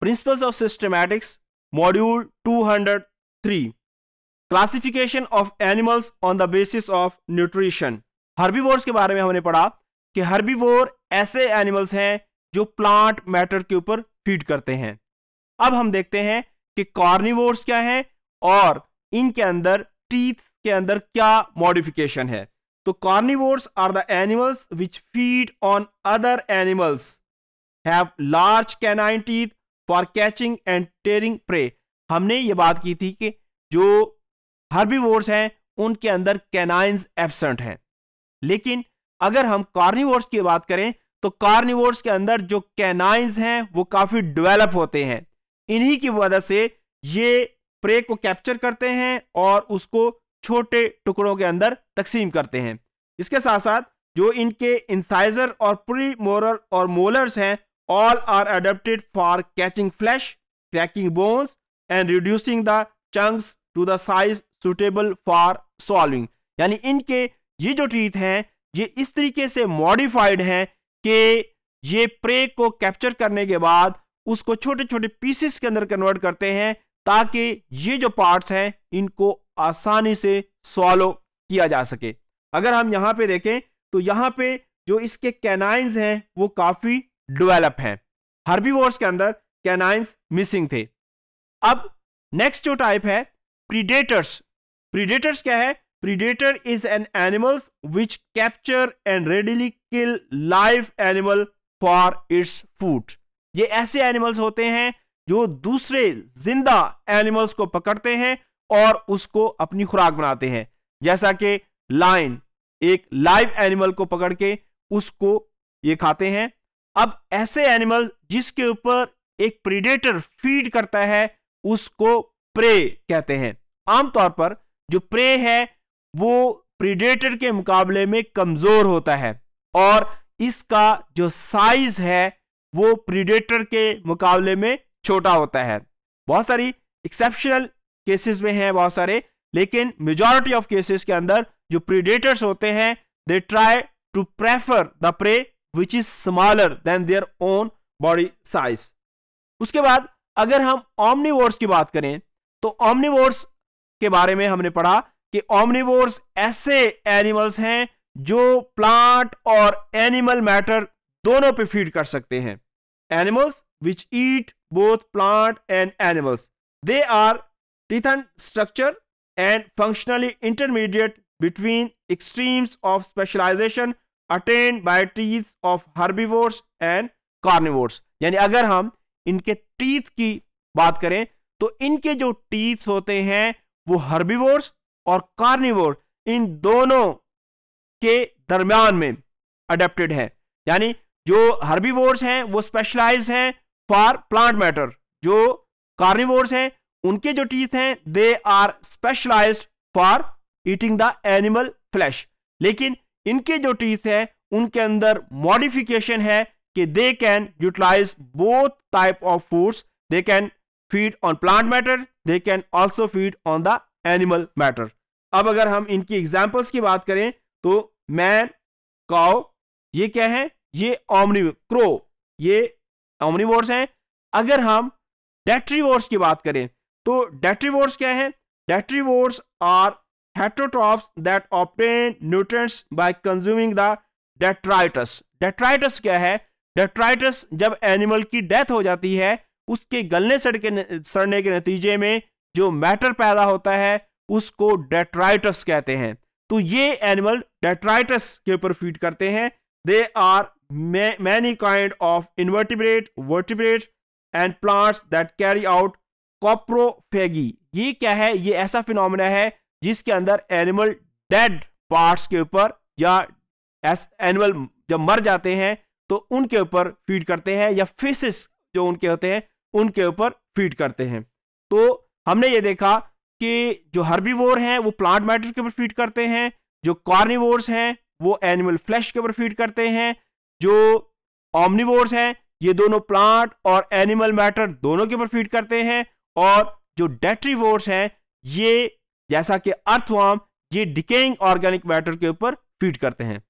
Principles of systematics module 203 classification of animals on the basis of nutrition herbivores के बारे में हमने पढ़ा कि हर्बीवोर ऐसे एनिमल्स हैं जो प्लांट मैटर के ऊपर फीड करते हैं अब हम देखते हैं कि कॉर्निवोर्स क्या हैं और इनके अंदर टीथ के अंदर क्या मॉडिफिकेशन है तो carnivores are the animals which feed on other animals have large canine teeth for catching and tearing prey हमने ये बात की थी कि जो वोर्स हैं उनके अंदर कैनाइंस एबसेंट हैं लेकिन अगर हम कार्निवोर्स की बात करें तो कार्निवोर्स के अंदर जो कैनाइंस हैं वो काफ़ी डेवलप होते हैं इन्हीं की वजह से ये प्रे को कैप्चर करते हैं और उसको छोटे टुकड़ों के अंदर तकसीम करते हैं इसके साथ साथ जो इनके इंसाइजर और प्री मोरल और मोलर्स हैं all are adapted for catching flesh cracking bones, and reducing the chunks to the size suitable for solving. यानी इनके ये जो टीथ हैं ये इस तरीके से मॉडिफाइड हैं कि ये प्रे को कैप्चर करने के बाद उसको छोटे छोटे पीसेस के अंदर कन्वर्ट करते हैं ताकि ये जो पार्ट्स हैं इनको आसानी से सॉलो किया जा सके अगर हम यहाँ पे देखें तो यहाँ पे जो इसके कैनाइंस हैं वो काफ़ी डेवलप हैं हर्बी के अंदर कैनाइंस मिसिंग थे अब नेक्स्ट जो टाइप है प्रीडेटर्स प्रीडेटर्स क्या है predator is an animals which capture and readily kill live animal for its food ये ऐसे एनिमल्स होते हैं जो दूसरे जिंदा एनिमल्स को पकड़ते हैं और उसको अपनी खुराक बनाते हैं जैसा कि लाइन एक लाइव एनिमल को पकड़ के उसको ये खाते हैं अब ऐसे एनिमल जिसके ऊपर एक प्रीडेटर फीड करता है उसको प्रे कहते हैं आमतौर पर जो प्रे है वो प्रीडेटर के मुकाबले में कमजोर होता है और इसका जो साइज है वो प्रीडेटर के मुकाबले में छोटा होता है बहुत सारी एक्सेप्शनल केसेस में हैं बहुत सारे लेकिन मेजॉरिटी ऑफ केसेस के अंदर जो प्रीडेटर्स होते हैं they try to prefer the prey which is smaller than their own body size उसके बाद अगर हम ऑमनीवोर्स की बात करें तो ऑमनीवोर्स के बारे में हमने पढ़ा कि ऑमनीवोर्स ऐसे एनिमल्स हैं जो प्लांट और एनिमल मैटर दोनों पे फीड कर सकते हैं animals which eat both plant and animals they are टिथन structure and functionally intermediate between extremes of specialization attend by teeth of herbivores and carnivores यानी अगर हम इनके टीथ की बात करें तो इनके जो टीथ होते हैं वो हर्बिवोर्स और कार्निवोर इन दोनों के दरम्यान में अडेप्टेड है यानी जो हर्बिवोर्स हैं वो स्पेशलाइज हैं फॉर प्लांट मैटर जो कार्निवोर्स हैं उनके जो टीथ हैं they are specialized for eating the animal flesh लेकिन इनके जो टीथ है उनके अंदर मॉडिफिकेशन है कि they can utilize both type of foods they can feed on plant matter they can also feed on the animal matter अब अगर हम इनकी एग्जाम्पल्स की बात करें तो मैन काओ ये क्या है ये ऑमनी क्रो ये ओमनीवोर्स हैं अगर हम डेट्रीवोर्स की बात करें तो डेट्रीवोर्स क्या है detritivores are heterotrophs that obtain nutrients by consuming the detritus detritus क्या है डेट्राइटस जब एनिमल की डेथ हो जाती है उसके गलने सड़ के सड़ने के नतीजे में जो मैटर पैदा होता है उसको डेट्राइटस कहते हैं तो ये एनिमल डेट्राइटस के ऊपर फीड करते हैं they are many kind of invertebrate vertebrate and plants that carry out coprophagy ये क्या है ये ऐसा फिनोमिना है जिसके अंदर एनिमल डेड पार्ट्स के ऊपर या एस एनिमल जब मर जाते हैं तो उनके ऊपर फीड करते हैं या फिशेस जो उनके होते हैं उनके ऊपर फीड करते हैं तो हमने ये देखा कि जो हर्बीवोर हैं वो प्लांट मैटर के ऊपर फीड करते हैं जो कॉर्निवोर्स हैं वो एनिमल फ्लैश के ऊपर फीड करते हैं जो ऑमनिवोर्स हैं ये दोनों प्लांट और एनिमल मैटर दोनों के ऊपर फीड करते हैं और जो डेट्रीवोर्स हैं ये जैसा कि अर्थवाम ये डिकेइंग ऑर्गेनिक मैटर के ऊपर फीड करते हैं